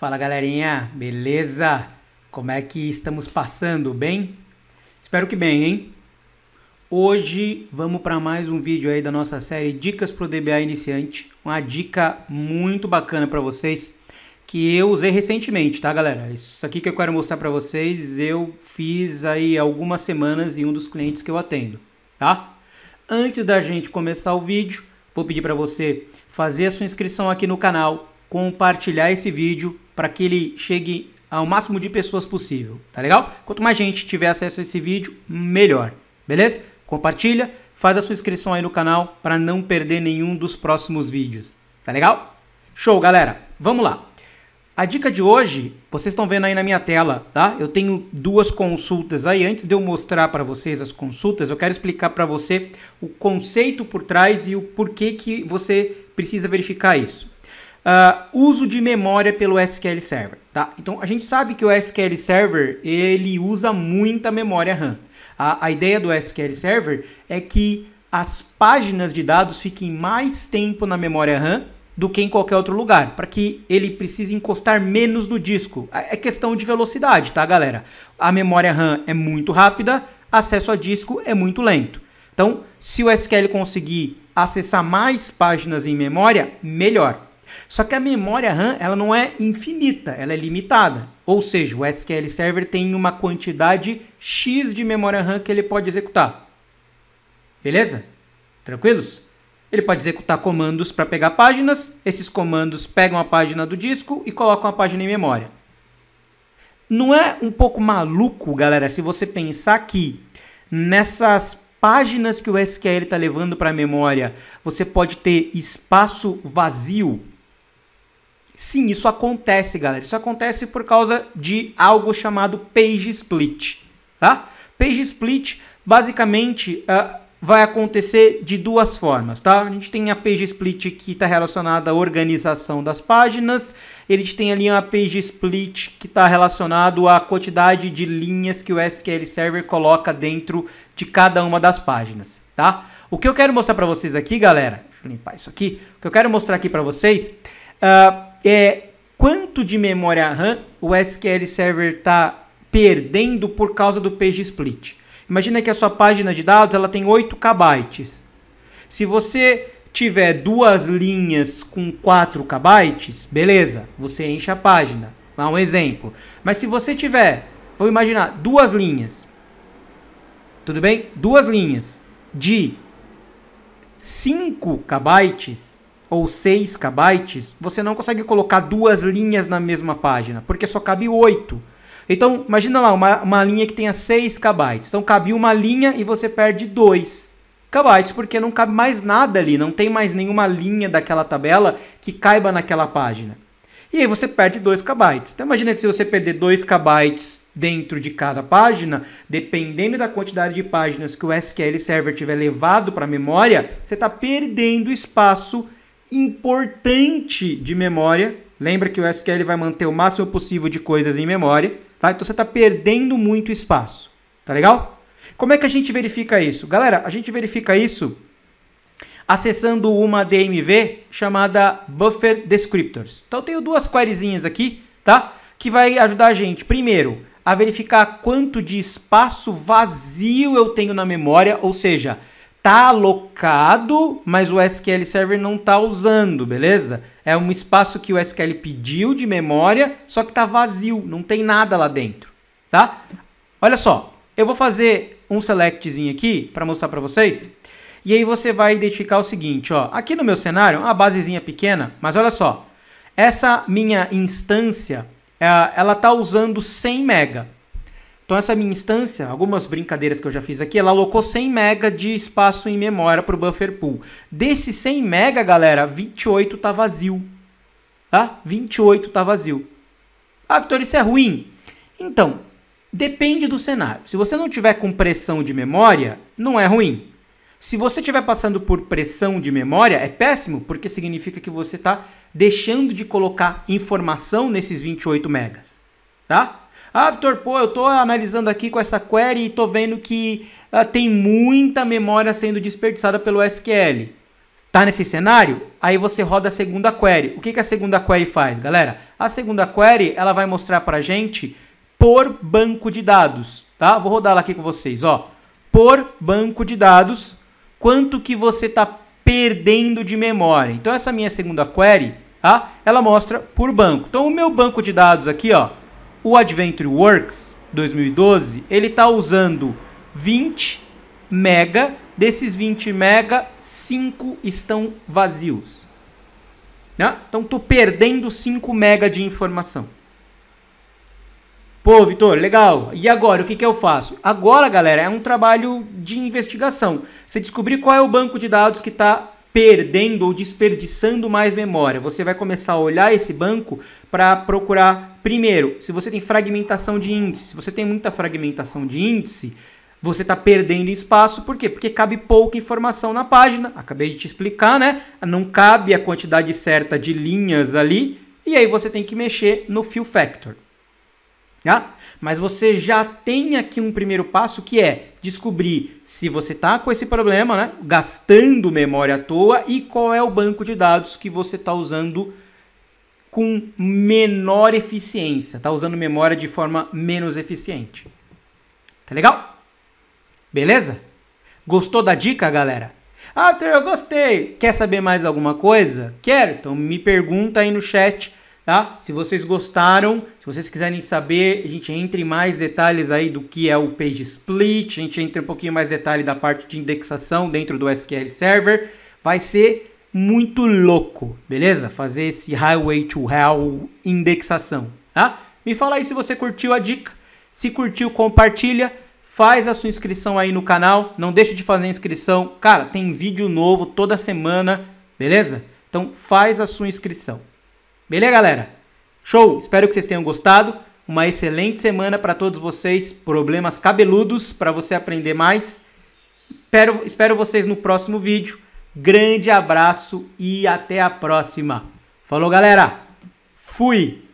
Fala galerinha, beleza? Como é que estamos passando? Bem? Espero que bem, hein? Hoje vamos para mais um vídeo aí da nossa série Dicas para o DBA Iniciante. Uma dica muito bacana para vocês que eu usei recentemente, tá galera? Isso aqui que eu quero mostrar para vocês eu fiz aí algumas semanas em um dos clientes que eu atendo, tá? Antes da gente começar o vídeo, vou pedir para você fazer a sua inscrição aqui no canal, compartilhar esse vídeo para que ele chegue ao máximo de pessoas possível, tá legal? Quanto mais gente tiver acesso a esse vídeo, melhor, beleza? Compartilha, faz a sua inscrição aí no canal para não perder nenhum dos próximos vídeos, tá legal? Show, galera! Vamos lá! A dica de hoje, vocês estão vendo aí na minha tela, tá? Eu tenho duas consultas aí. Antes de eu mostrar para vocês as consultas, eu quero explicar para você o conceito por trás e o porquê que você precisa verificar isso. Uh, uso de memória pelo SQL Server, tá? Então a gente sabe que o SQL Server ele usa muita memória RAM. A, a ideia do SQL Server é que as páginas de dados fiquem mais tempo na memória RAM do que em qualquer outro lugar, para que ele precise encostar menos no disco. É, é questão de velocidade, tá, galera? A memória RAM é muito rápida, acesso a disco é muito lento. Então, se o SQL conseguir acessar mais páginas em memória, melhor. Só que a memória RAM ela não é infinita, ela é limitada. Ou seja, o SQL Server tem uma quantidade X de memória RAM que ele pode executar. Beleza? Tranquilos? Ele pode executar comandos para pegar páginas, esses comandos pegam a página do disco e colocam a página em memória. Não é um pouco maluco, galera, se você pensar que nessas páginas que o SQL está levando para a memória, você pode ter espaço vazio Sim, isso acontece, galera. Isso acontece por causa de algo chamado page split. Tá? Page split, basicamente, uh, vai acontecer de duas formas, tá? A gente tem a page split que está relacionada à organização das páginas, gente tem ali uma page split que está relacionado à quantidade de linhas que o SQL Server coloca dentro de cada uma das páginas, tá? O que eu quero mostrar para vocês aqui, galera, deixa eu limpar isso aqui. O que eu quero mostrar aqui para vocês, uh, é, quanto de memória RAM o SQL Server está perdendo por causa do page split. Imagina que a sua página de dados ela tem 8 KB. Se você tiver duas linhas com 4 KB, beleza, você enche a página. É um exemplo. Mas se você tiver, vou imaginar, duas linhas. Tudo bem? Duas linhas de 5 KB, ou 6 KB, você não consegue colocar duas linhas na mesma página, porque só cabe 8. Então, imagina lá, uma, uma linha que tenha 6 KB. Então, cabe uma linha e você perde 2 KB, porque não cabe mais nada ali, não tem mais nenhuma linha daquela tabela que caiba naquela página. E aí você perde 2 KB. Então, imagina que se você perder 2 KB dentro de cada página, dependendo da quantidade de páginas que o SQL Server tiver levado para a memória, você está perdendo espaço importante de memória. Lembra que o SQL vai manter o máximo possível de coisas em memória, tá? Então você está perdendo muito espaço, tá legal? Como é que a gente verifica isso? Galera, a gente verifica isso acessando uma DMV chamada Buffer Descriptors. Então eu tenho duas queryzinhas aqui, tá? Que vai ajudar a gente, primeiro, a verificar quanto de espaço vazio eu tenho na memória, ou seja, tá alocado, mas o SQL Server não tá usando, beleza? É um espaço que o SQL pediu de memória, só que tá vazio, não tem nada lá dentro, tá? Olha só, eu vou fazer um selectzinho aqui para mostrar para vocês. E aí você vai identificar o seguinte, ó, aqui no meu cenário, uma basezinha pequena, mas olha só, essa minha instância, é, ela tá usando 100 mega. Então essa minha instância, algumas brincadeiras que eu já fiz aqui, ela alocou 100 MB de espaço em memória para o buffer pool. Desses 100 MB, galera, 28 tá vazio. Tá? 28 tá vazio. Ah, Vitor, isso é ruim? Então, depende do cenário. Se você não tiver com pressão de memória, não é ruim. Se você estiver passando por pressão de memória, é péssimo, porque significa que você está deixando de colocar informação nesses 28 megas tá? Ah, Vitor, pô, eu tô analisando aqui com essa query e tô vendo que ah, tem muita memória sendo desperdiçada pelo SQL. Tá nesse cenário? Aí você roda a segunda query. O que, que a segunda query faz, galera? A segunda query ela vai mostrar para gente por banco de dados, tá? Vou rodar ela aqui com vocês, ó. Por banco de dados, quanto que você tá perdendo de memória? Então essa minha segunda query, tá? Ela mostra por banco. Então o meu banco de dados aqui, ó o Adventure Works 2012, ele está usando 20 mega, desses 20 mega, 5 estão vazios. Né? Então estou perdendo 5 mega de informação. Pô, Vitor, legal. E agora, o que, que eu faço? Agora, galera, é um trabalho de investigação. Você descobrir qual é o banco de dados que está perdendo ou desperdiçando mais memória. Você vai começar a olhar esse banco para procurar, primeiro, se você tem fragmentação de índice. Se você tem muita fragmentação de índice, você está perdendo espaço, por quê? Porque cabe pouca informação na página. Acabei de te explicar, né? Não cabe a quantidade certa de linhas ali. E aí você tem que mexer no fill factor. Tá? Mas você já tem aqui um primeiro passo que é descobrir se você está com esse problema, né? gastando memória à toa, e qual é o banco de dados que você está usando com menor eficiência, está usando memória de forma menos eficiente. Tá legal? Beleza? Gostou da dica, galera? Ah, eu gostei. Quer saber mais alguma coisa? Quer? Então me pergunta aí no chat tá? Se vocês gostaram, se vocês quiserem saber, a gente entra em mais detalhes aí do que é o page split, a gente entra um pouquinho mais detalhe da parte de indexação dentro do SQL Server. Vai ser muito louco, beleza? Fazer esse highway to hell indexação, tá? Me fala aí se você curtiu a dica. Se curtiu, compartilha faz a sua inscrição aí no canal, não deixe de fazer a inscrição. Cara, tem vídeo novo toda semana, beleza? Então faz a sua inscrição. Beleza, galera? Show! Espero que vocês tenham gostado. Uma excelente semana para todos vocês. Problemas cabeludos para você aprender mais. Espero, espero vocês no próximo vídeo. Grande abraço e até a próxima. Falou, galera! Fui!